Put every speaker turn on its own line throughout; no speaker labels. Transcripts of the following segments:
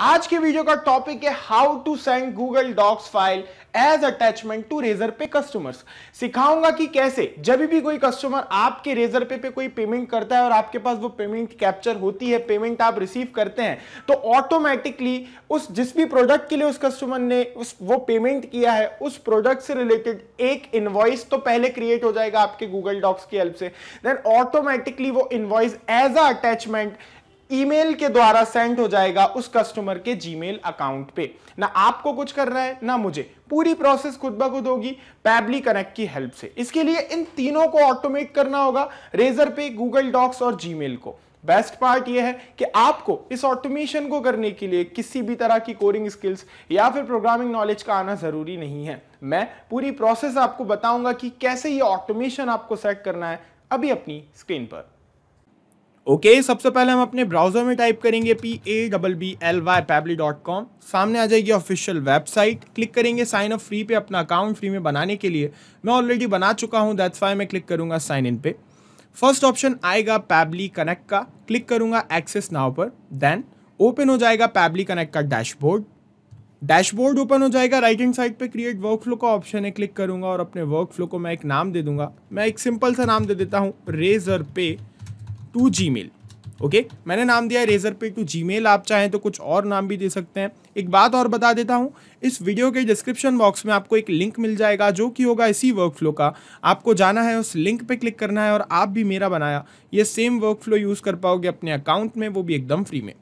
आज के वीडियो का टॉपिक है how to send Google Docs file as attachment to Razorpay customers सिखाऊंगा कि कैसे जब भी कोई कस्टमर आपके रेजर पे पे कोई पेमेंट करता है और आपके पास वो पेमेंट कैप्चर होती है पेमेंट आप रिसीव करते हैं तो ऑटोमेटिकली उस जिस भी प्रोडक्ट के लिए उस कस्टमर ने उस वो पेमेंट किया है उस प्रोडक्ट से रिलेटेड एक इन्वॉइस तो पहले क्रिएट हो जाएगा आपके गूगल डॉक्स की हेल्प से देन ऑटोमेटिकली वो invoice as a attachment email के द्वारा सेंड हो जाएगा उस कस्टमर के जीमेल अकाउंट पे ना आपको कुछ करना है ना मुझे पूरी प्रोसेस खुद ब खुद होगी पैबली कनेक्ट की हेल्प से इसके लिए इन तीनों को ऑटोमेट करना होगा रेजर पे गूगल डॉक्स और जीमेल को बेस्ट पार्ट यह है कि आपको इस ऑटोमेशन को करने के लिए किसी भी तरह की कोरिंग स्किल्स या फिर प्रोग्रामिंग नॉलेज का आना ज़रूरी नहीं है मैं पूरी प्रोसेस आपको बताऊंगा कि कैसे ये ऑटोमेशन आपको सेट करना है अभी अपनी स्क्रीन पर ओके okay, सबसे पहले हम अपने ब्राउजर में टाइप करेंगे P A double B L Y Pabbly dot com सामने आ जाएगी ऑफिशियल वेबसाइट क्लिक करेंगे साइन अप फ्री पे अपना अकाउंट फ्री में बनाने के लिए मैं ऑलरेडी बना चुका हूँ दैट्स वाई मैं क्लिक करूंगा साइन इन पे फर्स्ट ऑप्शन आएगा पैबली कनेक्ट का क्लिक करूंगा एक्सेस नाव पर देन ओपन हो जाएगा पैबली कनेक्ट का डैशबोर्ड डैशबोर्ड ओपन हो जाएगा राइट हैंड साइड पे क्रिएट वर्क फ्लो का ऑप्शन है क्लिक करूंगा और अपने वर्क फ्लो को मैं एक नाम दे दूंगा मैं एक सिंपल सा नाम दे देता हूँ रेजर पे टू जी मेल ओके मैंने नाम दिया है रेजर पे टू तो जी मेल आप चाहें तो कुछ और नाम भी दे सकते हैं एक बात और बता देता हूँ इस वीडियो के डिस्क्रिप्शन बॉक्स में आपको एक लिंक मिल जाएगा जो कि होगा इसी वर्कफ्लो का आपको जाना है उस लिंक पे क्लिक करना है और आप भी मेरा बनाया ये सेम वर्कफ्लो यूज़ कर पाओगे अपने अकाउंट में वो भी एकदम फ्री में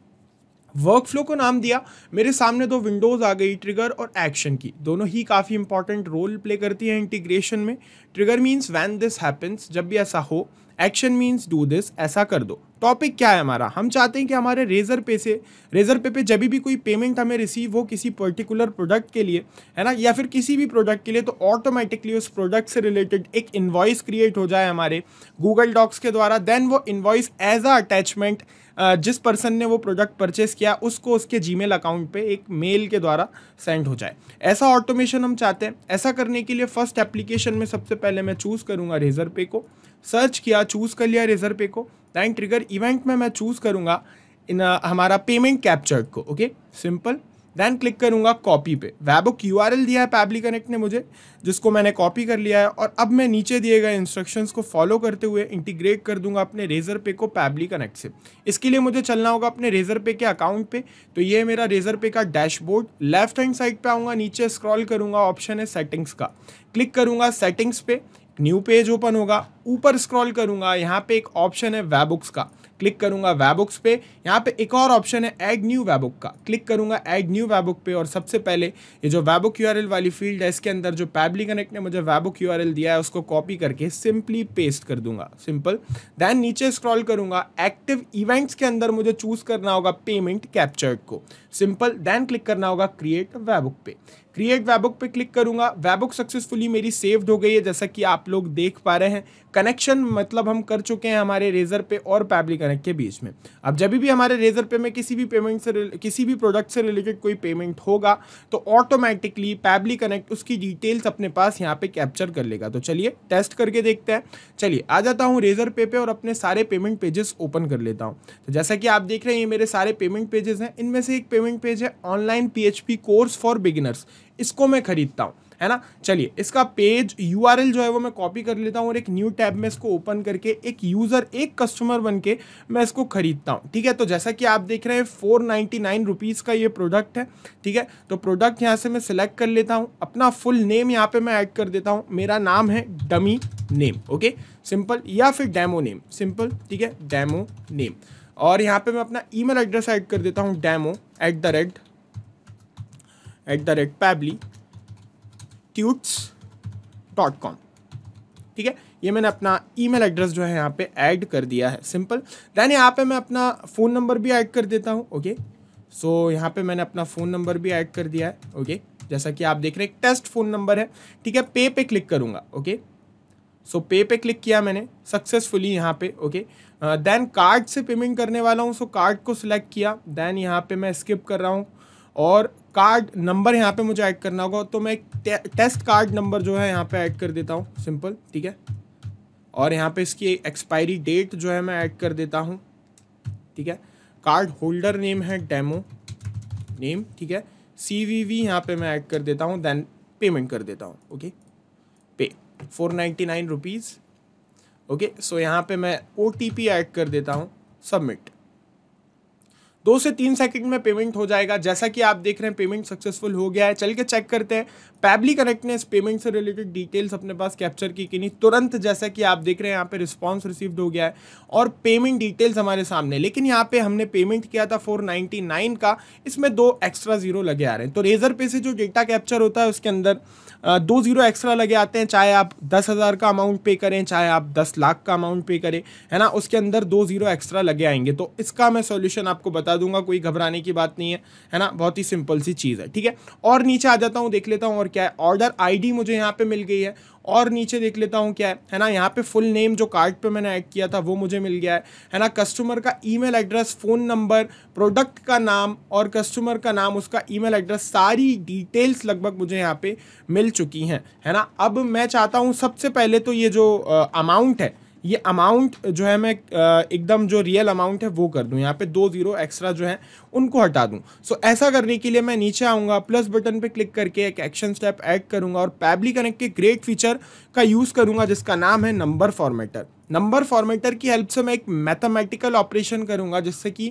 वर्कफ्लो को नाम दिया मेरे सामने दो विंडोज़ आ गई ट्रिगर और एक्शन की दोनों ही काफ़ी इंपॉर्टेंट रोल प्ले करती है इंटीग्रेशन में trigger means when this happens जब भी ऐसा हो एक्शन मीन्स डू दिस ऐसा कर दो टॉपिक क्या है हमारा हम चाहते हैं कि हमारे रेजर पे से रेजर पे पे जब भी कोई पेमेंट हमें रिसीव हो किसी पर्टिकुलर प्रोडक्ट के लिए है ना या फिर किसी भी प्रोडक्ट के लिए तो ऑटोमेटिकली उस प्रोडक्ट से रिलेटेड एक इन्वॉइस क्रिएट हो जाए हमारे गूगल डॉक्स के द्वारा देन वो इन्वॉइस एज अ अटैचमेंट जिस पर्सन ने वो प्रोडक्ट परचेस किया उसको उसके जी अकाउंट पर एक मेल के द्वारा सेंड हो जाए ऐसा ऑटोमेशन हम चाहते हैं ऐसा करने के लिए फर्स्ट एप्लीकेशन में सबसे पहले मैं चूज़ करूँगा रेजर पे को सर्च किया चूज़ कर लिया रेजर पे को दैन ट्रिगर इवेंट में मैं चूज़ करूँगा इन हमारा पेमेंट कैप्चर को ओके सिंपल दैन क्लिक करूँगा कॉपी पे वैबुक यू दिया है पैबली कनेक्ट ने मुझे जिसको मैंने कॉपी कर लिया है और अब मैं नीचे दिए गए इंस्ट्रक्शंस को फॉलो करते हुए इंटीग्रेट कर दूंगा अपने रेजर पे को पैबली कनेक्ट से इसके लिए मुझे चलना होगा अपने रेजर पे के अकाउंट पे तो ये मेरा रेजर पे का डैशबोर्ड लेफ्ट हैंड साइड पर आऊँगा नीचे स्क्रॉल करूँगा ऑप्शन है सेटिंग्स का क्लिक करूँगा सेटिंग्स पे न्यू पेज ओपन होगा ऊपर स्क्रॉल करूंगा यहाँ पे एक ऑप्शन है वेबुक्स का क्लिक करूंगा वेबुक्स पे यहाँ पे एक और ऑप्शन है एड न्यू वेबुक का क्लिक करूंगा एड न्यू वेबुक पे और सबसे पहले ये जो वेबुक यू वाली फील्ड है इसके अंदर जो पैबली कनेक्ट ने मुझे वेबुक यू दिया है उसको कॉपी करके सिंपली पेस्ट कर दूंगा सिंपल देन नीचे स्क्रॉल करूंगा एक्टिव इवेंट्स के अंदर मुझे चूज करना होगा पेमेंट कैप्चर्ड को सिंपल देन क्लिक करना होगा क्रिएट वेबुक पे क्रिएट वेबुक पे क्लिक करूंगा वेबुक सक्सेसफुली मेरी सेव्ड हो गई है जैसा कि आप लोग देख पा रहे हैं कनेक्शन मतलब हम कर चुके हैं हमारे रेजर पे और पैबली कनेक्ट के बीच में अब जब भी हमारे रेजर पे में किसी भी पेमेंट से किसी भी प्रोडक्ट से रिलेटेड कोई पेमेंट होगा तो ऑटोमेटिकली पैबली कनेक्ट उसकी डिटेल्स अपने पास यहाँ पे कैप्चर कर लेगा तो चलिए टेस्ट करके देखते हैं चलिए आ जाता हूँ रेजर पे पे और अपने सारे पेमेंट पेजेस ओपन कर लेता हूँ तो जैसा कि आप देख रहे हैं ये मेरे सारे पेमेंट पेजेस हैं इनमें से एक पेमेंट पेज है online P course for beginners इसको मैं खरीदता हूँ है ना चलिए इसका पेज यू जो है वो मैं कॉपी कर लेता हूँ और एक न्यू टैब में इसको ओपन करके एक यूज़र एक कस्टमर बन के मैं इसको खरीदता हूँ ठीक है तो जैसा कि आप देख रहे हैं फोर नाइन्टी का ये प्रोडक्ट है ठीक है तो प्रोडक्ट यहाँ से मैं सिलेक्ट कर लेता हूँ अपना फुल नेम यहाँ पर मैं ऐड कर देता हूँ मेरा नाम है डमी नेम ओके सिंपल या फिर डैमो नेम सिंपल ठीक है डैमो नेम और यहाँ पे मैं अपना ईमेल एड्रेस ऐड कर देता हूँ demo at the rate at the rate Pabbly tuts dot com ठीक है ये मैंने अपना ईमेल एड्रेस जो है यहाँ पे ऐड कर दिया है सिंपल देन यहाँ पे मैं अपना फ़ोन नंबर भी ऐड कर देता हूँ ओके सो यहाँ पे मैंने अपना फ़ोन नंबर भी ऐड कर दिया है ओके जैसा कि आप देख रहे हैं टेस्ट फ़ोन नंबर है ठीक है पे पे क्लिक करूँगा ओके सो पे पे क्लिक किया मैंने सक्सेसफुली यहाँ पे ओके देन कार्ड से पेमेंट करने वाला हूँ सो कार्ड को सिलेक्ट किया देन यहाँ पे मैं स्किप कर रहा हूँ और कार्ड नंबर यहाँ पे मुझे ऐड करना होगा तो मैं एक टे, टेस्ट कार्ड नंबर जो है यहाँ पे ऐड कर देता हूँ सिंपल ठीक है और यहाँ पे इसकी एक्सपायरी डेट जो है मैं ऐड कर देता हूँ ठीक है कार्ड होल्डर नेम है डेमो नेम ठीक है सी वी वी यहाँ पर मैं ऐड कर देता हूँ देन पेमेंट कर देता हूँ okay pay four ninety nine rupees okay so यहाँ पर मैं ओ टी पी ऐड कर देता हूँ सबमिट दो से तीन सेकंड में पेमेंट हो जाएगा जैसा कि आप देख रहे हैं पेमेंट सक्सेसफुल हो गया है चल के चेक करते हैं पैबली कनेक्ट ने इस पेमेंट से रिलेटेड डिटेल्स अपने पास कैप्चर की कि नहीं तुरंत जैसा कि आप देख रहे हैं यहाँ पे रिस्पॉन्स रिसीव्ड हो गया है और पेमेंट डिटेल्स हमारे सामने लेकिन यहाँ पे हमने पेमेंट किया था फोर का इसमें दो एक्स्ट्रा जीरो लगे आ रहे हैं तो रेजर पे से जो डेटा कैप्चर होता है उसके अंदर दो जीरो एक्स्ट्रा लगे आते हैं चाहे आप दस हज़ार का अमाउंट पे करें चाहे आप दस लाख का अमाउंट पे करें है ना उसके अंदर दो जीरो एक्स्ट्रा लगे आएंगे तो इसका मैं सोल्यूशन आपको बता बता दूंगा कोई घबराने की बात नहीं है है ना बहुत ही सिंपल सी चीज़ है ठीक है और नीचे आ जाता हूँ देख लेता हूँ और क्या है ऑर्डर आईडी मुझे यहाँ पे मिल गई है और नीचे देख लेता हूँ क्या है है ना यहाँ पे फुल नेम जो कार्ड पे मैंने ऐड किया था वो मुझे मिल गया है है ना कस्टमर का email address phone number product का नाम और कस्टमर का नाम उसका ईमेल एड्रेस सारी डिटेल्स लगभग मुझे यहाँ पे मिल चुकी हैं है ना अब मैं चाहता हूँ सबसे पहले तो ये जो अमाउंट है ये अमाउंट जो है मैं एकदम जो रियल अमाउंट है वो कर दूँ यहाँ पे दो जीरो एक्स्ट्रा जो है उनको हटा दूँ सो so, ऐसा करने के लिए मैं नीचे आऊँगा प्लस बटन पे क्लिक करके एक एक्शन स्टेप ऐड करूँगा और पैबली कनेक्ट के ग्रेट फीचर का यूज़ करूँगा जिसका नाम है नंबर फॉर्मेटर नंबर फॉर्मेटर की हेल्प से मैं एक मैथमेटिकल ऑपरेशन करूँगा जिससे कि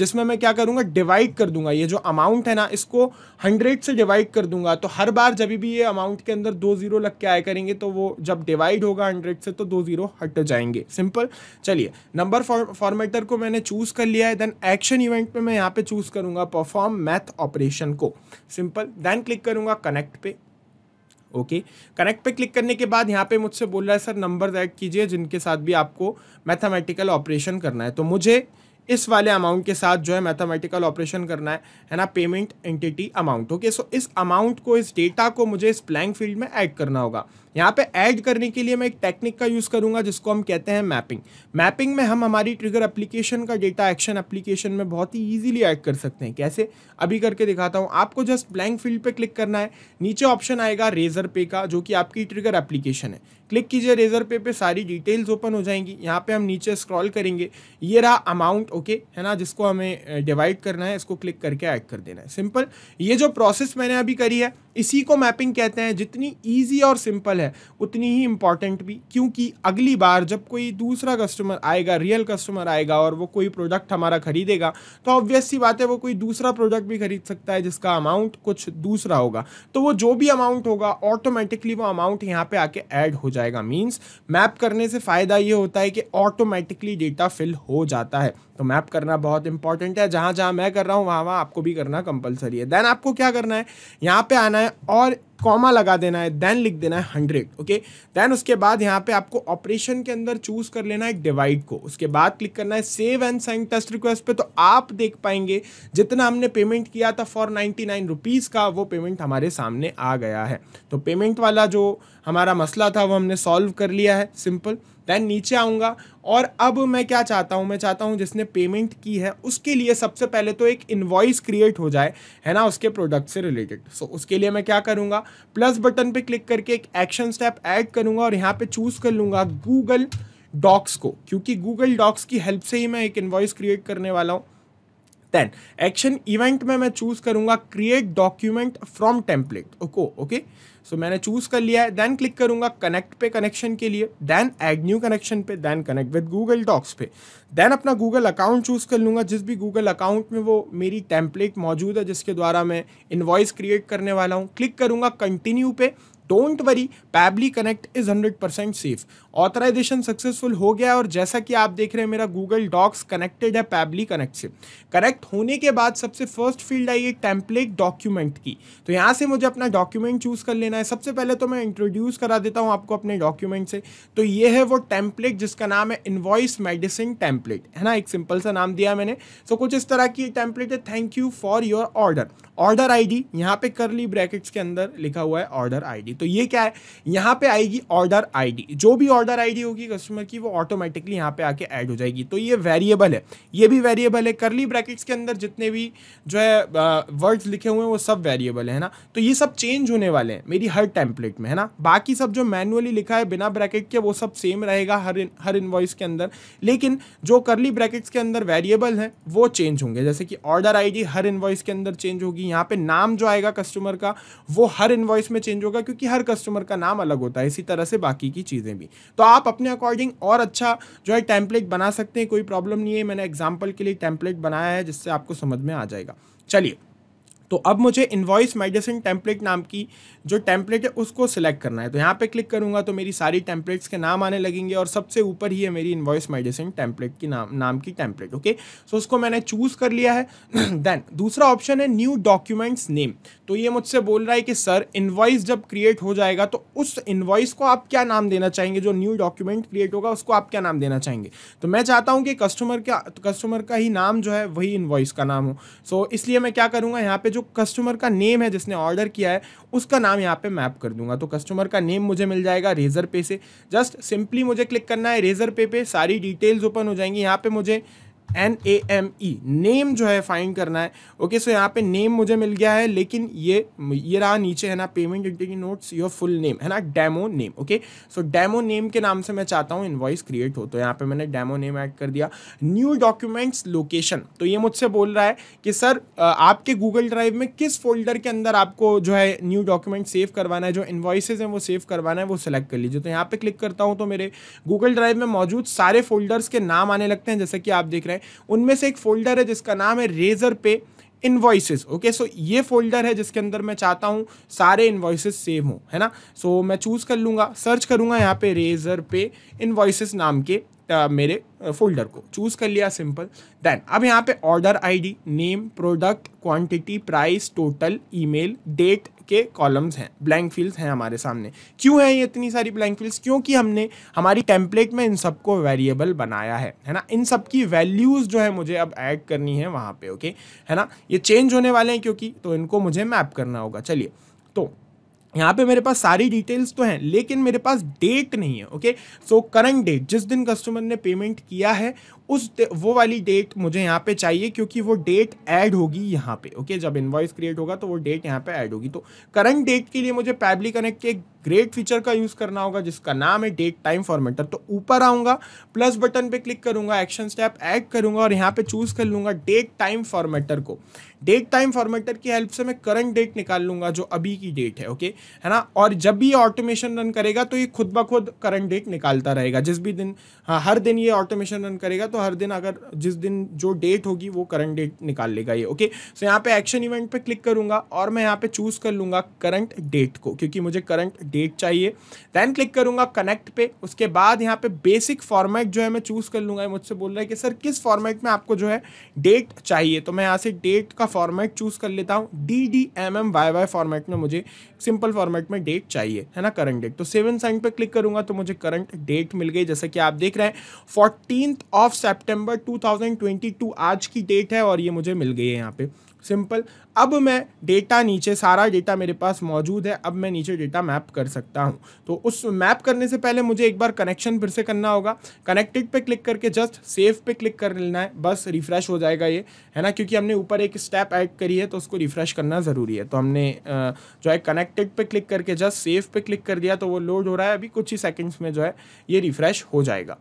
जिसमें मैं क्या करूँगा डिवाइड कर दूंगा ये जो अमाउंट है ना इसको हंड्रेड से डिवाइड कर दूंगा तो हर बार जब भी ये अमाउंट के अंदर दो ज़ीरो लग के आया करेंगे तो वो जब डिवाइड होगा हंड्रेड से तो दो ज़ीरो हट जाएंगे सिंपल चलिए नंबर फॉर्मेटर को मैंने चूज़ कर लिया है देन एक्शन इवेंट में मैं यहाँ पर चूज़ करूँगा परफॉर्म मैथ ऑपरेशन को सिंपल देन क्लिक करूंगा कनेक्ट पे ओके कनेक्ट पे क्लिक करने के बाद यहाँ पे मुझसे बोल रहा है सर नंबर ऐड कीजिए जिनके साथ भी आपको मैथमेटिकल ऑपरेशन करना है तो मुझे इस वाले अमाउंट के साथ जो है मैथमेटिकल ऑपरेशन करना है है ना payment entity amount okay so इस अमाउंट को इस डेटा को मुझे इस प्लैंग फील्ड में ऐड करना होगा यहाँ पे ऐड करने के लिए मैं एक टेक्निक का यूज़ करूँगा जिसको हम कहते हैं मैपिंग मैपिंग में हम हमारी ट्रिगर एप्लीकेशन का डेटा एक्शन एप्लीकेशन में बहुत ही ईजिली ऐड कर सकते हैं कैसे अभी करके दिखाता हूँ आपको जस्ट ब्लैंक फील्ड पर क्लिक करना है नीचे ऑप्शन आएगा रेजर पे का जो कि आपकी ट्रिगर एप्लीकेशन है क्लिक कीजिए रेजर पे पे सारी डिटेल्स ओपन हो जाएंगी यहाँ पे हम नीचे स्क्रॉल करेंगे ये रहा अमाउंट ओके है ना जिसको हमें डिवाइड करना है इसको क्लिक करके ऐड कर देना है सिंपल ये जो प्रोसेस मैंने अभी करी है इसी को मैपिंग कहते हैं जितनी ईजी और सिंपल है है उतनी ही इम्पॉर्टेंट भी क्योंकि अगली बार जब कोई दूसरा कस्टमर आएगा रियल कस्टमर आएगा और वो कोई प्रोडक्ट हमारा खरीदेगा तो ऑब्वियस सी बात है वो कोई दूसरा प्रोडक्ट भी खरीद सकता है जिसका अमाउंट कुछ दूसरा होगा तो वो जो भी अमाउंट होगा ऑटोमेटिकली वो अमाउंट यहाँ पे आके ऐड हो जाएगा मीन्स मैप करने से फ़ायदा ये होता है कि ऑटोमेटिकली डेटा फिल हो जाता है तो मैप करना बहुत इंपॉर्टेंट है जहां जहां मैं कर रहा हूं वहां वहां आपको भी करना कंपलसरी है देन आपको क्या करना है यहां पे आना है और कॉमा लगा देना है देन लिख देना है हंड्रेड ओके देन उसके बाद यहाँ पे आपको ऑपरेशन के अंदर चूज कर लेना है डिवाइड को उसके बाद क्लिक करना है save and send test request पे तो आप देख पाएंगे जितना हमने पेमेंट किया था फॉर नाइन्टी नाइन रुपीज़ का वो पेमेंट हमारे सामने आ गया है तो पेमेंट वाला जो हमारा मसला था वो हमने सॉल्व कर लिया है सिंपल देन नीचे आऊँगा और अब मैं क्या चाहता हूँ मैं चाहता हूँ जिसने पेमेंट की है उसके लिए सबसे पहले तो एक इन्वॉइस क्रिएट हो जाए है ना उसके प्रोडक्ट से रिलेटेड सो so, उसके लिए मैं क्या करूँगा प्लस बटन पे क्लिक करके एक एक्शन स्टेप ऐड करूँगा और यहाँ पे चूज़ कर लूँगा गूगल डॉक्स को क्योंकि गूगल डॉक्स की हेल्प से ही मैं एक इन्वॉइस क्रिएट करने वाला हूँ देन एक्शन इवेंट में मैं चूज करूंगा क्रिएट डॉक्यूमेंट फ्रॉम टेम्पलेट ओको ओके सो मैंने चूज कर लिया है देन क्लिक करूंगा कनेक्ट पे कनेक्शन के लिए देन एड न्यू कनेक्शन पे then connect with Google Docs पे देन अपना गूगल अकाउंट चूज कर लूंगा जिस भी गूगल अकाउंट में वो मेरी टेम्पलेट मौजूद है जिसके द्वारा मैं इन्वॉइस क्रिएट करने वाला हूँ क्लिक करूंगा कंटिन्यू पे don't worry Pabbly Connect is hundred percent safe authorisation successful हो गया और जैसा कि आप देख रहे हैं मेरा गूगल डॉक्स कनेक्टेड है पैबली कनेक्ट से कनेक्ट होने के बाद सबसे फर्स्ट फील्ड आई है टेम्पलेट डॉक्यूमेंट की तो यहाँ से मुझे अपना डॉक्यूमेंट चूज़ कर लेना है सबसे पहले तो मैं इंट्रोड्यूस करा देता हूँ आपको अपने डॉक्यूमेंट से तो ये है वो टेम्पलेट जिसका नाम है इन्वॉइस मेडिसिन टेम्पलेट है ना एक सिंपल सा नाम दिया मैंने सो so, कुछ इस तरह की टेम्पलेट है thank you for your order order I D यहाँ पे कर ली ब्रैकेट्स के अंदर लिखा हुआ है ऑर्डर आईडी तो ये क्या है यहाँ पे आएगी ऑर्डर आईडी जो भी ऑर्डर आईडी होगी कस्टमर की वो ऑटोमेटिकली यहाँ पे आके ऐड हो जाएगी तो ये वेरिएबल है ये भी वेरिएबल है करली ब्रैकेट्स के अंदर जितने भी जो है वर्ड्स लिखे हुए हैं वो सब वेरिएबल है ना तो ये सब चेंज होने वाले हैं मेरी हर टेम्पलेट में है ना बाकी सब जो मैनुअली लिखा है बिना ब्रैकेट के वो सब सेम रहेगा हर हर इन्वॉइस के अंदर लेकिन जो करली ब्रैकेट्स के अंदर वेरिएबल हैं वो चेंज होंगे जैसे कि ऑर्डर आईडी हर इन्वॉइस के अंदर चेंज होगी यहाँ पे नाम जो आएगा कस्टमर का वो हर इन्वॉइस में चेंज होगा क्योंकि हर कस्टमर का नाम अलग होता है इसी तरह से बाकी की चीज़ें भी तो आप अपने अकॉर्डिंग और अच्छा जो है टेम्पलेट बना सकते हैं कोई प्रॉब्लम नहीं है मैंने एग्जाम्पल के लिए टेम्पलेट बनाया है जिससे आपको समझ में आ जाएगा चलिए तो अब मुझे इन्वॉइस मेडिसिन टेम्पलेट नाम की जो टेम्पलेट है उसको सिलेक्ट करना है तो यहाँ पे क्लिक करूँगा तो मेरी सारी टेम्पलेट्स के नाम आने लगेंगे और सबसे ऊपर ही है मेरी इन्वॉइस मेडिसिन टेम्पलेट की नाम नाम की टेम्पलेट ओके सो उसको मैंने चूज़ कर लिया है देन दूसरा ऑप्शन है न्यू डॉक्यूमेंट्स नेम तो ये मुझसे बोल रहा है कि सर इन्वॉइस जब क्रिएट हो जाएगा तो उस इन्वॉइस को आप क्या नाम देना चाहेंगे जो न्यू डॉक्यूमेंट क्रिएट होगा उसको आप क्या नाम देना चाहेंगे तो मैं चाहता हूँ कि कस्टमर का कस्टमर का ही नाम जो है वही इन्वॉइस का नाम हो सो so, इसलिए मैं क्या करूँगा यहाँ पे जो कस्टमर का नेम है जिसने ऑर्डर किया है उसका नाम यहाँ पे मैप कर दूंगा तो कस्टमर का नेम मुझे मिल जाएगा रेज़र पे से जस्ट सिंपली मुझे क्लिक करना है रेज़र पे पे सारी डिटेल्स ओपन हो जाएंगी यहाँ पे मुझे N A M E name जो है फाइंड करना है ओके सो यहाँ पे नेम मुझे मिल गया है लेकिन ये ये रहा नीचे है ना payment activity notes your full name है ना demo name okay so demo name के नाम से मैं चाहता हूँ इन्वाइस क्रिएट हो तो यहाँ पे मैंने डेमो नेम ऐड कर दिया न्यू डॉक्यूमेंट्स लोकेशन तो ये मुझसे बोल रहा है कि सर आपके गूगल ड्राइव में किस फोल्डर के अंदर आपको जो है न्यू डॉक्यूमेंट सेव करवाना है जो इन्वाइसेज हैं वो सेव करवाना है वो सेलेक्ट कर लीजिए तो यहाँ पे क्लिक करता हूँ तो मेरे गूगल ड्राइव में मौजूद सारे फोल्डर्स के नाम आने लगते हैं जैसे कि आप देख रहे हैं उनमें से एक फोल्डर है जिसका नाम है रेजर पे इन्वॉइसेस ओके सो ये फोल्डर है जिसके अंदर मैं चाहता हूँ सारे इन्वॉइसेस सेव हों है ना सो so, मैं चूज़ कर लूँगा सर्च करूँगा यहाँ पे रेजर पे इन्वॉइसेस नाम के मेरे फोल्डर को चूज़ कर लिया सिंपल देन अब यहाँ पे order ID name product quantity price total email date के कॉलम्स हैं ब्लैंक फील्ड्स हैं हमारे सामने क्यों हैं ये इतनी सारी ब्लैंक फील्ड्स क्योंकि हमने हमारी टेम्पलेट में इन सबको वेरिएबल बनाया है है ना इन सब की वैल्यूज़ जो है मुझे अब ऐड करनी है वहाँ पे ओके है ना ये चेंज होने वाले हैं क्योंकि तो इनको मुझे मैप करना होगा चलिए यहाँ पे मेरे पास सारी डिटेल्स तो हैं लेकिन मेरे पास डेट नहीं है ओके सो करंट डेट जिस दिन कस्टमर ने पेमेंट किया है उस वो वाली डेट मुझे यहाँ पे चाहिए क्योंकि वो डेट ऐड होगी यहाँ पे ओके जब इन्वॉइस क्रिएट होगा तो वो डेट यहाँ पे ऐड होगी तो करंट डेट के लिए मुझे पैबली कनेक्ट के ग्रेट फीचर का यूज़ करना होगा जिसका नाम है डेट टाइम फॉर्मेटर तो ऊपर आऊँगा प्लस बटन पर क्लिक करूँगा एक्शन स्टैप ऐड करूँगा और यहाँ पर चूज़ कर लूँगा डेट टाइम फॉर्मेटर को डेट टाइम फॉर्मेटर की हेल्प से मैं करंट डेट निकाल लूंगा जो अभी की डेट है ओके है ना और जब भी ऑटोमेशन रन करेगा तो ये खुद ब खुद करंट डेट निकालता रहेगा जिस भी दिन हाँ हर दिन ये ऑटोमेशन रन करेगा तो हर दिन अगर जिस दिन जो डेट होगी वो करंट डेट निकाल लेगा ये ओके सो यहाँ पे एक्शन इवेंट पे क्लिक करूंगा और मैं यहाँ पे चूज़ कर लूंगा करंट डेट को क्योंकि मुझे करंट डेट चाहिए देन क्लिक करूंगा कनेक्ट पे उसके बाद यहाँ पे बेसिक फॉर्मेट जो है मैं चूज़ कर लूंगा मुझसे बोल रहा है कि सर किस फॉर्मेट में आपको जो है डेट चाहिए तो मैं यहाँ से डेट का फॉर्मेट चूज़ कर लेता हूँ D D M M Y Y format में मुझे सिंपल फॉर्मेट में डेट चाहिए है ना करंट डेट तो सेवन साइन पे क्लिक करूंगा तो मुझे करंट डेट मिल गई जैसे कि आप देख रहे हैं फोर्टीन ऑफ सेप्टेम्बर टू आज की डेट है और ये मुझे मिल गई है यहाँ पे सिंपल अब मैं डेटा नीचे सारा डेटा मेरे पास मौजूद है अब मैं नीचे डेटा मैप कर सकता हूँ तो उस मैप करने से पहले मुझे एक बार कनेक्शन फिर से करना होगा कनेक्टेड पे क्लिक करके जस्ट सेव पे क्लिक कर लेना है बस रिफ़्रेश हो जाएगा ये है ना क्योंकि हमने ऊपर एक स्टेप ऐड करी है तो उसको रिफ़्रेश करना ज़रूरी है तो हमने जो है कनेक्टेड पे क्लिक करके जस्ट सेफ पे क्लिक कर दिया तो वो लोड हो रहा है अभी कुछ ही सेकेंड्स में जो है ये रिफ़्रेश हो जाएगा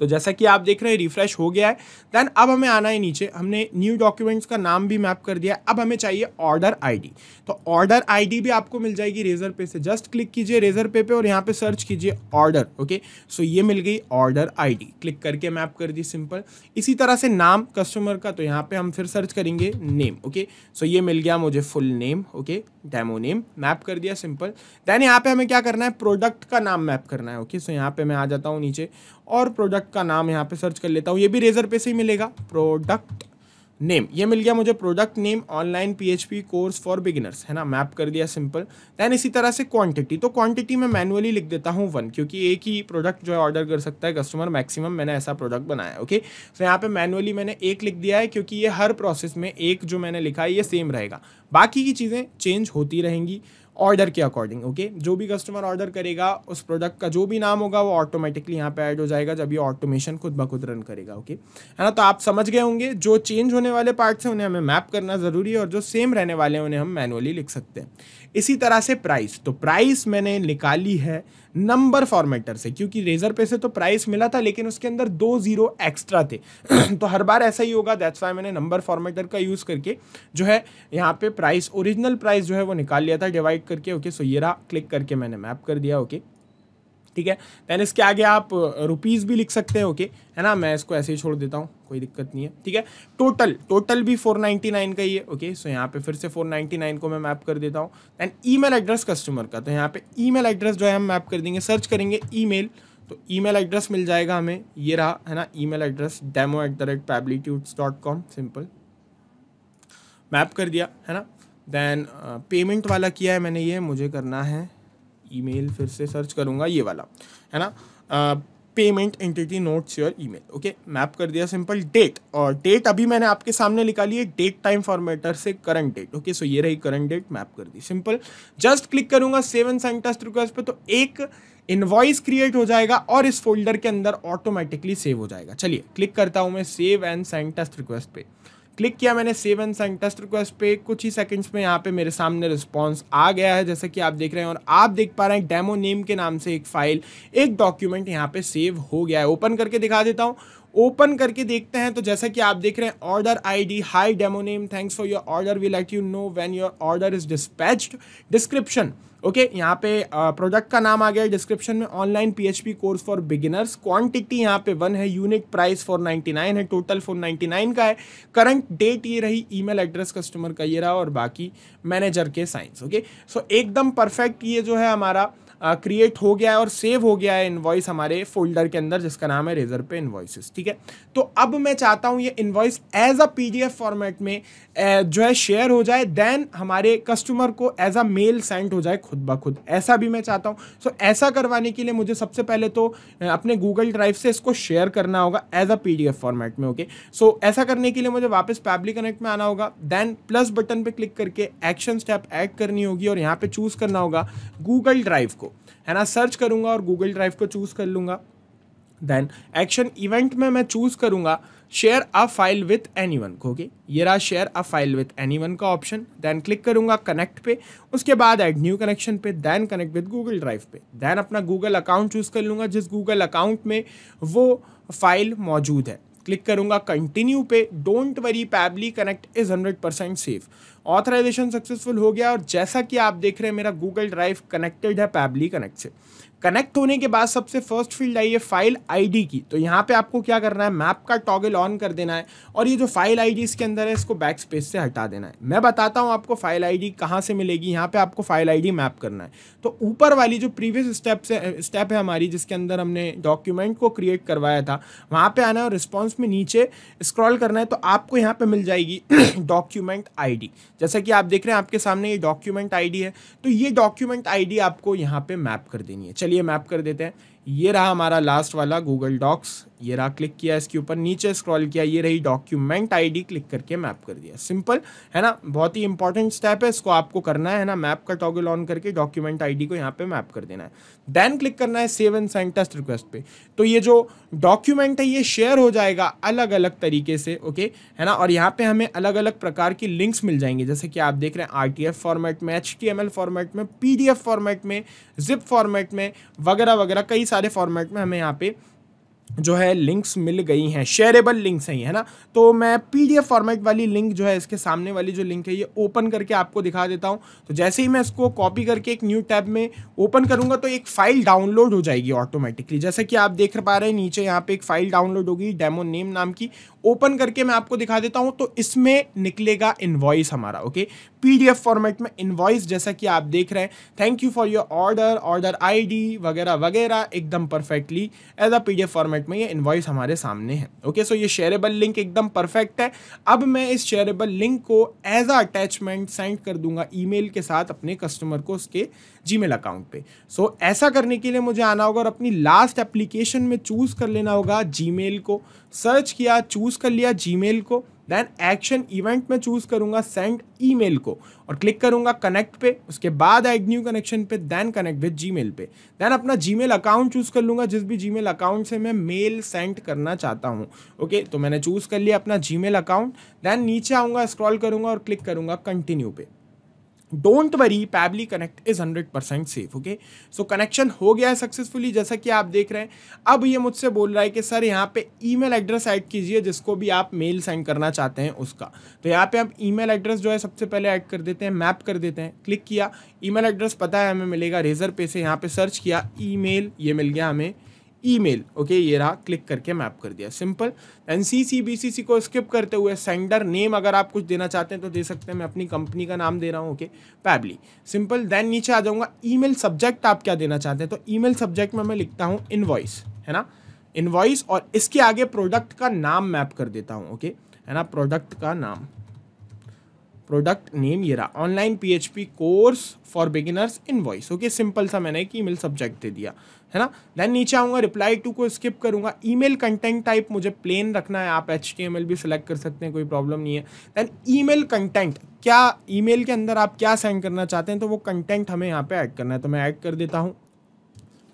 तो जैसा कि आप देख रहे हैं रिफ्रेश हो गया है देन अब हमें आना है नीचे हमने न्यू डॉक्यूमेंट्स का नाम भी मैप कर दिया अब हमें चाहिए ऑर्डर आईडी तो ऑर्डर आईडी भी आपको मिल जाएगी रेजर पे से जस्ट क्लिक कीजिए रेजर पे पे और यहाँ पे सर्च कीजिए ऑर्डर ओके सो ये मिल गई ऑर्डर आईडी क्लिक करके मैप कर दी सिंपल इसी तरह से नाम कस्टमर का तो यहाँ पर हम फिर सर्च करेंगे नेम ओके सो ये मिल गया मुझे full name okay demo name map कर दिया सिंपल देन यहाँ पर हमें क्या करना है प्रोडक्ट का नाम मैप करना है ओके सो यहाँ पर मैं आ जाता हूँ नीचे और प्रोडक्ट का नाम यहाँ पे सर्च कर लेता हूँ ये भी रेजर पे से ही मिलेगा प्रोडक्ट नेम ये मिल गया मुझे product name online PHP course for beginners है ना मैप कर दिया सिंपल देन इसी तरह से क्वांटिटी तो क्वांटिटी मैं मैनुअली लिख देता हूँ वन क्योंकि एक ही प्रोडक्ट जो है ऑर्डर कर सकता है कस्टमर मैक्सिमम मैंने ऐसा प्रोडक्ट बनाया ओके सो यहाँ पे मैनुअली मैंने एक लिख दिया है क्योंकि ये हर प्रोसेस में एक जो मैंने लिखा है ये सेम रहेगा बाकी की चीज़ें चेंज होती रहेंगी ऑर्डर के अकॉर्डिंग ओके जो भी कस्टमर ऑर्डर करेगा उस प्रोडक्ट का जो भी नाम होगा वो ऑटोमेटिकली यहाँ पे ऐड हो जाएगा जब ये ऑटोमेशन खुद ब खुद रन करेगा ओके है ना तो आप समझ गए होंगे जो चेंज होने वाले पार्ट्स हैं उन्हें हमें मैप करना ज़रूरी है और जो सेम रहने वाले हैं उन्हें हम मैनुअली लिख सकते हैं इसी तरह से प्राइस तो प्राइस मैंने निकाली है नंबर फॉर्मेटर से क्योंकि रेजर पे से तो प्राइस मिला था लेकिन उसके अंदर दो जीरो एक्स्ट्रा थे तो हर बार ऐसा ही होगा दैट्स वाई मैंने नंबर फॉर्मेटर का यूज़ करके जो है यहाँ पे प्राइस ओरिजिनल प्राइस जो है वो निकाल लिया था डिवाइड करके ओके सो ये रहा क्लिक करके मैंने मैप कर दिया ओके ठीक है देन इसके आगे आप रुपीज़ uh, भी लिख सकते हैं ओके है ना मैं इसको ऐसे ही छोड़ देता हूँ कोई दिक्कत नहीं है ठीक है टोटल टोटल भी 499 का ही है ओके सो यहाँ पे फिर से 499 को मैं मैप कर देता हूँ ई ईमेल एड्रेस कस्टमर का तो यहाँ पे ईमेल एड्रेस जो है हम मैप कर देंगे सर्च करेंगे मेल तो मेल एड्रेस मिल जाएगा हमें ये रहा है ना mail address demo at the rate पैबलीट्यूड्स डॉट कॉम सिंपल मैप कर दिया है ना देन पेमेंट uh, वाला किया है मैंने ये मुझे करना है ईमेल फिर से सर्च करूँगा ये वाला है ना payment entity notes your email okay map कर दिया सिंपल डेट और डेट अभी मैंने आपके सामने निकाली है डेट टाइम फॉर्मेटर से करंट डेट ओके सो ये रही करंट डेट मैप कर दी सिंपल जस्ट क्लिक करूंगा सेवन एंड रिक्वेस्ट पे तो एक इन्वॉइस क्रिएट हो जाएगा और इस फोल्डर के अंदर ऑटोमेटिकली सेव हो जाएगा चलिए क्लिक करता हूँ मैं सेव एंड सेंड रिक्वेस्ट पे क्लिक किया मैंने save and send test request पे कुछ ही सेकंड्स में यहाँ पे मेरे सामने रिस्पांस आ गया है जैसा कि आप देख रहे हैं और आप देख पा रहे हैं डेमो नेम के नाम से एक फाइल एक डॉक्यूमेंट यहाँ पे सेव हो गया है ओपन करके दिखा देता हूँ ओपन करके देखते हैं तो जैसा कि आप देख रहे हैं order ID hi demo name thanks for your order we let you know when your order is dispatched description okay यहाँ पे प्रोडक्ट uh, का नाम आ गया डिस्क्रिप्शन में online PHP course for beginners quantity यहाँ पे वन है unit price four ninety nine है टोटल फोर नाइन्टी नाइन का है करंट डेट ये रही ईमेल एड्रेस कस्टमर का ये रहा और बाकी मैनेजर के साइंस ओके सो एकदम परफेक्ट ये जो है हमारा क्रिएट हो गया है और सेव हो गया है इन्वॉइस हमारे फोल्डर के अंदर जिसका नाम है रेजर पे इन्वाइसिस ठीक है तो अब मैं चाहता हूँ ये invoice as a PDF format में जो है शेयर हो जाए देन हमारे कस्टमर को एज अ मेल सेंड हो जाए खुद ब खुद ऐसा भी मैं चाहता हूँ सो so, ऐसा करवाने के लिए मुझे सबसे पहले तो अपने गूगल ड्राइव से इसको शेयर करना होगा एज अ पी फॉर्मेट में ओके okay? सो so, ऐसा करने के लिए मुझे वापस पैबली कनेक्ट में आना होगा देन प्लस बटन पर क्लिक करके एक्शन स्टेप ऐड करनी होगी और यहाँ पर चूज़ करना होगा गूगल ड्राइव को है ना सर्च करूँगा और गूगल ड्राइव को चूज़ कर लूँगा देन एक्शन इवेंट में मैं चूज़ करूँगा share a file with anyone okay ये रहा share a file with anyone का ऑप्शन देन क्लिक करूँगा कनेक्ट पे उसके बाद एड न्यू कनेक्शन पे then connect with Google drive पे देन अपना गूगल अकाउंट चूज़ कर लूँगा जिस गूगल अकाउंट में वो फाइल मौजूद है क्लिक करूँगा कंटिन्यू पे don't worry Pabbly connect is hundred percent safe authorisation successful हो गया और जैसा कि आप देख रहे हैं मेरा गूगल ड्राइव कनेक्टेड है पैबली कनेक्ट से कनेक्ट होने के बाद सबसे फर्स्ट फील्ड आई है फाइल आईडी की तो यहाँ पे आपको क्या करना है मैप का टॉगल ऑन कर देना है और ये जो फाइल आईडी इसके अंदर है इसको बैक स्पेस से हटा देना है मैं बताता हूँ आपको फाइल आईडी कहाँ से मिलेगी यहाँ पे आपको फाइल आईडी मैप करना है तो ऊपर वाली जो प्रीवियस स्टेप से स्टेप है हमारी जिसके अंदर हमने डॉक्यूमेंट को क्रिएट करवाया था वहाँ पर आना है और रिस्पॉन्स में नीचे स्क्रॉल करना है तो आपको यहाँ पर मिल जाएगी डॉक्यूमेंट आई जैसा कि आप देख रहे हैं आपके सामने ये डॉक्यूमेंट आई है तो ये डॉक्यूमेंट आई आपको यहाँ पर मैप कर देनी है चलिए लिए मैप कर देते हैं ये रहा हमारा लास्ट वाला गूगल डॉक्स ये रहा क्लिक किया इसके ऊपर नीचे स्क्रॉल किया ये रही डॉक्यूमेंट आईडी क्लिक करके मैप कर दिया सिंपल है ना बहुत ही इंपॉर्टेंट स्टेप है इसको आपको करना है ना मैप का टॉगल ऑन करके डॉक्यूमेंट आईडी को यहाँ पे मैप कर देना है देन क्लिक करना है save and send test request पे तो ये जो डॉक्यूमेंट है ये शेयर हो जाएगा अलग अलग तरीके से ओके है ना और यहाँ पे हमें अलग अलग प्रकार की लिंक्स मिल जाएंगे जैसे कि आप देख रहे हैं आर फॉर्मेट में एच फॉर्मेट में पी फॉर्मेट में जिप फॉर्मेट में वगैरह वगैरह कई सारे फॉर्मेट में हमें यहाँ पे जो है लिंक्स मिल गई हैं शेयरेबल लिंक्स हैं है ना तो मैं पीडीएफ फॉर्मेट वाली लिंक जो है इसके सामने वाली जो लिंक है ये ओपन करके आपको दिखा देता हूं तो जैसे ही मैं इसको कॉपी करके एक न्यू टैब में ओपन करूंगा तो एक फाइल डाउनलोड हो जाएगी ऑटोमेटिकली जैसे कि आप देख पा रहे हैं नीचे यहाँ पे एक फाइल डाउनलोड होगी डेमो नेम नाम की ओपन करके मैं आपको दिखा देता हूं तो इसमें निकलेगा इनवॉइस हमारा ओके पीडीएफ फॉर्मेट में इनवॉइस जैसा कि आप देख रहे हैं thank you for your order order ID वगैरह वगैरह एकदम perfectly as a PDF format में ये इनवॉइस हमारे सामने है ओके okay, सो so ये शेयरेबल लिंक एकदम परफेक्ट है अब मैं इस शेयरेबल लिंक को एज अ अटैचमेंट सेंड कर दूंगा ईमेल के साथ अपने कस्टमर को उसके जीमेल अकाउंट पे सो so, ऐसा करने के लिए मुझे आना होगा और अपनी लास्ट एप्लीकेशन में चूज़ कर लेना होगा जीमेल को सर्च किया चूज़ चूज़ कर लिया जी को देन एक्शन इवेंट में चूज़ करूँगा सेंड ईमेल को और क्लिक करूँगा कनेक्ट पे उसके बाद एड न्यू कनेक्शन पे देन कनेक्ट विद जीमेल पे देन अपना जीमेल अकाउंट चूज़ कर लूँगा जिस भी जीमेल अकाउंट से मैं मेल सेंड करना चाहता हूँ ओके okay, तो मैंने चूज़ कर लिया अपना जीमेल अकाउंट देन नीचे आऊँगा स्क्रॉल करूँगा और क्लिक करूँगा कंटिन्यू पे don't worry Pabbly connect is hundred percent safe okay so connection हो गया है सक्सेसफुली जैसा कि आप देख रहे हैं अब ये मुझसे बोल रहा है कि सर यहाँ पे ईमेल एड्रेस ऐड कीजिए जिसको भी आप मेल सेंड करना चाहते हैं उसका तो यहाँ पे आप ईमेल एड्रेस जो है सबसे पहले ऐड कर देते हैं मैप कर देते हैं क्लिक किया ईमेल एड्रेस पता है हमें मिलेगा रेजर पे से यहाँ पे सर्च किया ईमेल ये मिल गया हमें ईमेल ओके ये रहा क्लिक करके मैप कर दिया simple N C C B C C को स्किप करते हुए सेंडर नेम अगर आप कुछ देना चाहते हैं तो दे सकते हैं मैं अपनी कंपनी का नाम दे रहा हूँ ओके पैबली सिंपल देन नीचे आ जाऊँगा ईमेल सब्जेक्ट आप क्या देना चाहते हैं तो ईमेल सब्जेक्ट में मैं लिखता हूँ इन्वॉइस है ना इन्वॉइस और इसके आगे प्रोडक्ट का नाम मैप कर देता हूँ ओके है ना प्रोडक्ट का नाम प्रोडक्ट नेम ये रहा online PHP course for beginners invoice okay simple सा मैंने एक ईमेल सब्जेक्ट दे दिया है ना देन नीचे आऊँगा रिप्लाई टू को स्किप करूँगा मेल कंटेंट टाइप मुझे प्लेन रखना है आप एच भी सिलेक्ट कर सकते हैं कोई प्रॉब्लम नहीं है देन ई मेल कंटेंट क्या ई मेल के अंदर आप क्या सेंड करना चाहते हैं तो वो कंटेंट हमें यहाँ पे ऐड करना है तो मैं ऐड कर देता हूँ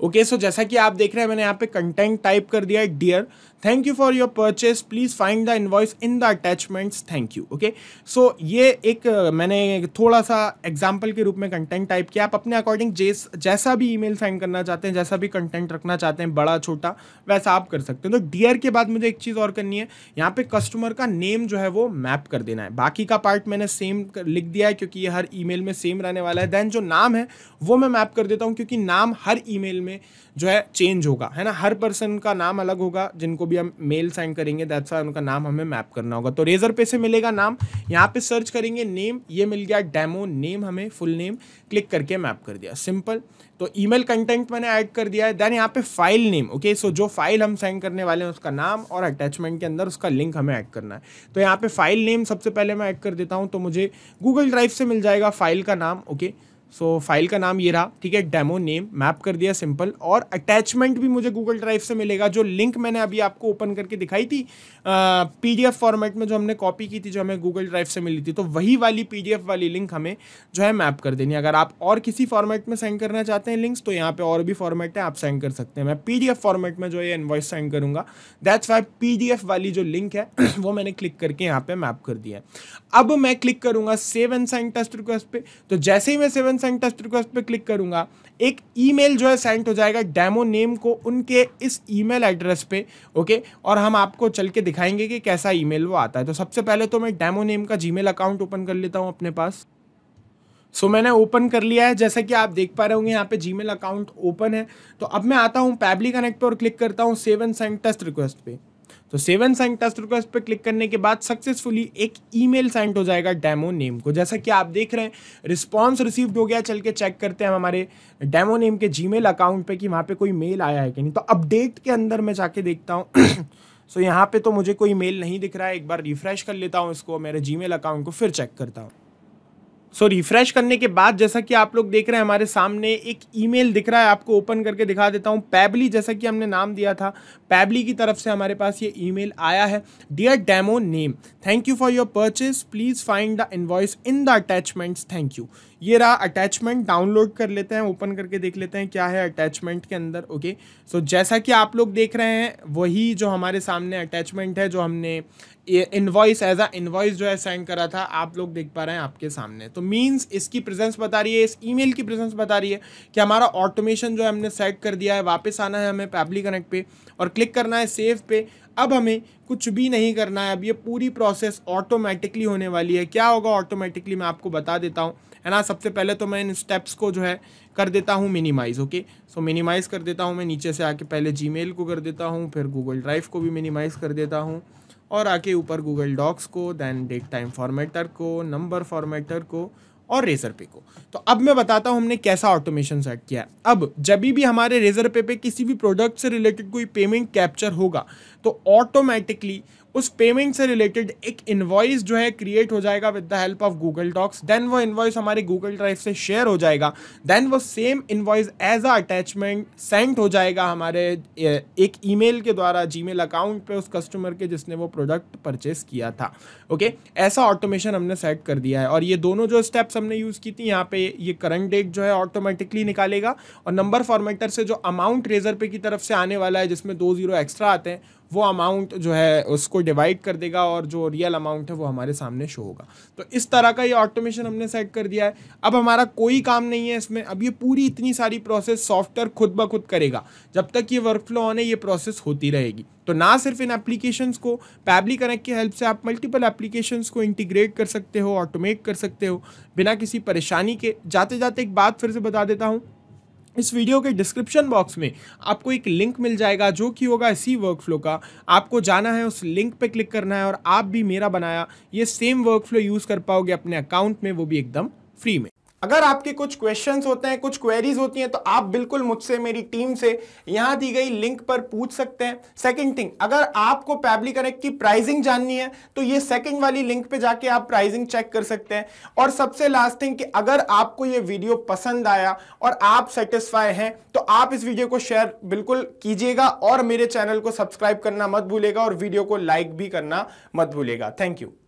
ओके okay, सो so जैसा कि आप देख रहे हैं मैंने यहाँ पे कंटेंट टाइप कर दिया है dear thank you for your purchase please find the invoice in the attachments thank you okay so ये एक मैंने थोड़ा सा एग्जाम्पल के रूप में कंटेंट टाइप किया आप अपने अकॉर्डिंग जैस जैसा भी ईमेल सेंड करना चाहते हैं जैसा भी कंटेंट रखना चाहते हैं बड़ा छोटा वैसा आप कर सकते हैं तो डियर के बाद मुझे एक चीज़ और करनी है यहाँ पे कस्टमर का नेम जो है वो मैप कर देना है बाकी का पार्ट मैंने सेम लिख दिया है क्योंकि ये हर ईमेल में सेम रहने वाला है देन जो नाम है वो मैं मैप कर देता हूँ क्योंकि नाम हर ईमेल में जो है चेंज होगा है ना हर पर्सन का नाम अलग होगा जिनको भी हम मेल सेंड करेंगे दैट्स उनका नाम हमें मैप करना होगा तो रेजर पे से मिलेगा नाम यहाँ पे सर्च करेंगे नेम ये मिल गया डेमो नेम हमें फुल नेम क्लिक करके मैप कर दिया सिंपल तो ईमेल कंटेंट मैंने ऐड कर दिया है देन यहाँ पे फाइल नेम ओके सो जो फाइल हम सेंड करने वाले हैं उसका नाम और अटैचमेंट के अंदर उसका लिंक हमें ऐड करना है तो यहाँ पे फाइल नेम सबसे पहले मैं ऐड कर देता हूँ तो मुझे गूगल ड्राइव से मिल जाएगा फाइल का नाम okay okay? So so, file का नाम ये रहा ठीक है डेमो नेम मैप कर दिया सिंपल और अटैचमेंट भी मुझे गूगल ड्राइव से मिलेगा जो लिंक मैंने अभी आपको ओपन करके दिखाई थी पीडीएफ फॉर्मेट में जो हमने कॉपी की थी जो हमें गूगल ड्राइव से मिली थी तो वही वाली पीडीएफ वाली लिंक हमें जो है मैप कर देनी अगर आप और किसी फॉर्मेट में सेंड करना चाहते हैं लिंक्स तो यहाँ पर और भी फॉर्मेट है आप सेंड कर सकते हैं मैं पी फॉर्मेट में जो है इन्वॉइस सेंड करूँगा दैट्स वाई पी वाली जो लिंक है वो मैंने क्लिक करके यहाँ पर मैप कर दिया है अब मैं क्लिक करूँगा save and send test request पे तो जैसे ही मैं सेवन सेंड टेस्ट रिक्वेस्ट पे क्लिक करूंगा एक ईमेल जो है सेंड हो जाएगा डेमो नेम को उनके इस ईमेल एड्रेस पे ओके और हम आपको चल के दिखाएंगे कि कैसा ईमेल वो आता है तो सबसे पहले तो मैं डेमो नेम का जीमेल अकाउंट ओपन कर लेता हूँ अपने पास सो so, मैंने ओपन कर लिया है जैसा कि आप देख पा रहे होंगे यहाँ पे जीमेल अकाउंट ओपन है तो अब मैं आता हूँ पैबली कनेक्ट पर और क्लिक करता हूँ सेवन सेंड टेस्ट रिक्वेस्ट पे तो सेवन साइन टेस्ट रिक्वेस्ट पर क्लिक करने के बाद सक्सेसफुली एक ईमेल सेंड हो जाएगा डेमो नेम को जैसा कि आप देख रहे हैं रिस्पॉन्स रिसीव्ड हो गया चल के चेक करते हैं हमारे डेमो नेम के जीमेल अकाउंट पे कि वहाँ पे कोई मेल आया है कि नहीं तो अपडेट के अंदर मैं जाके देखता हूँ सो so, यहाँ पे तो मुझे कोई मेल नहीं दिख रहा है एक बार रिफ्रेश कर लेता हूँ इसको मेरे जी अकाउंट को फिर चेक करता हूँ सो so, रिफ्रेश करने के बाद जैसा कि आप लोग देख रहे हैं हमारे सामने एक ईमेल दिख रहा है आपको ओपन करके दिखा देता हूं पैबली जैसा कि हमने नाम दिया था पैबली की तरफ से हमारे पास ये ईमेल आया है dear demo name thank you for your purchase please find the invoice in the attachments thank you ये रहा अटैचमेंट डाउनलोड कर लेते हैं ओपन करके देख लेते हैं क्या है अटैचमेंट के अंदर ओके सो so, जैसा कि आप लोग देख रहे हैं वही जो हमारे सामने अटैचमेंट है जो हमने इन्वॉइस एज अ इन्वाइस जो है सेंड करा था आप लोग देख पा रहे हैं आपके सामने तो मींस इसकी प्रेजेंस बता रही है इस ई की प्रेजेंस बता रही है कि हमारा ऑटोमेशन जो है हमने सेट कर दिया है वापस आना है हमें पैबली कनेक्ट पे और क्लिक करना है सेव पे अब हमें कुछ भी नहीं करना है अब ये पूरी प्रोसेस ऑटोमेटिकली होने वाली है क्या होगा ऑटोमेटिकली मैं आपको बता देता हूँ है ना सबसे पहले तो मैं इन स्टेप्स को जो है कर देता हूँ मिनिमाइज़ ओके सो मिनिमाइज़ कर देता हूँ मैं नीचे से आके पहले जी को कर देता हूँ फिर गूगल ड्राइव को भी मिनिमाइज़ कर देता हूँ और आके ऊपर गूगल डॉक्स को दैन डेट टाइम फॉर्मेटर को नंबर फॉर्मेटर को और रेजर पे को तो अब मैं बताता हूँ हमने कैसा ऑटोमेशन सेट किया है अब जब भी हमारे रेजर पे पे किसी भी प्रोडक्ट से रिलेटेड कोई पेमेंट कैप्चर होगा तो ऑटोमेटिकली उस पेमेंट से रिलेटेड एक इन्वॉइस जो है क्रिएट हो जाएगा with the help of Google docs then वो इन्वॉइस हमारे गूगल ड्राइव से शेयर हो जाएगा देन वो same invoice as a attachment send हो जाएगा हमारे एक ईमेल के द्वारा जीमेल अकाउंट पे उस कस्टमर के जिसने वो प्रोडक्ट परचेस किया था ओके okay? ऐसा ऑटोमेशन हमने सेट कर दिया है और ये दोनों जो स्टेप्स हमने यूज़ की थी यहाँ पे ये करंट डेट जो है ऑटोमेटिकली निकालेगा और नंबर फॉर्मेटर से जो अमाउंट रेजर पे की तरफ से आने वाला है जिसमें दो जीरो एक्स्ट्रा आते हैं वो अमाउंट जो है उसको डिवाइड कर देगा और जो रियल अमाउंट है वो हमारे सामने शो होगा तो इस तरह का ये ऑटोमेशन हमने सेट कर दिया है अब हमारा कोई काम नहीं है इसमें अब ये पूरी इतनी सारी प्रोसेस सॉफ्टवेयर खुद ब खुद करेगा जब तक ये वर्क फ्लो ऑन है ये प्रोसेस होती रहेगी तो ना सिर्फ इन एप्लीकेशंस को पैबली कनेक्ट की हेल्प से आप मल्टीपल एप्लीकेशंस को इंटीग्रेट कर सकते हो ऑटोमेट कर सकते हो बिना किसी परेशानी के जाते जाते एक बात फिर से बता देता हूँ इस वीडियो के डिस्क्रिप्शन बॉक्स में आपको एक लिंक मिल जाएगा जो कि होगा इसी वर्कफ्लो का आपको जाना है उस लिंक पे क्लिक करना है और आप भी मेरा बनाया ये सेम वर्कफ्लो यूज़ कर पाओगे अपने अकाउंट में वो भी एकदम फ्री में अगर आपके कुछ क्वेश्चंस होते हैं कुछ क्वेरीज होती हैं तो आप बिल्कुल मुझसे मेरी टीम से यहां दी गई लिंक पर पूछ सकते हैं सेकंड थिंग अगर आपको पैबली कनेक्ट की प्राइसिंग जाननी है तो ये सेकंड वाली लिंक पे जाके आप प्राइसिंग चेक कर सकते हैं और सबसे लास्ट थिंग कि अगर आपको ये वीडियो पसंद आया और आप सेटिस्फाई हैं तो आप इस वीडियो को शेयर बिल्कुल कीजिएगा और मेरे चैनल को सब्सक्राइब करना मत भूलेगा और वीडियो को लाइक भी करना मत भूलेगा थैंक यू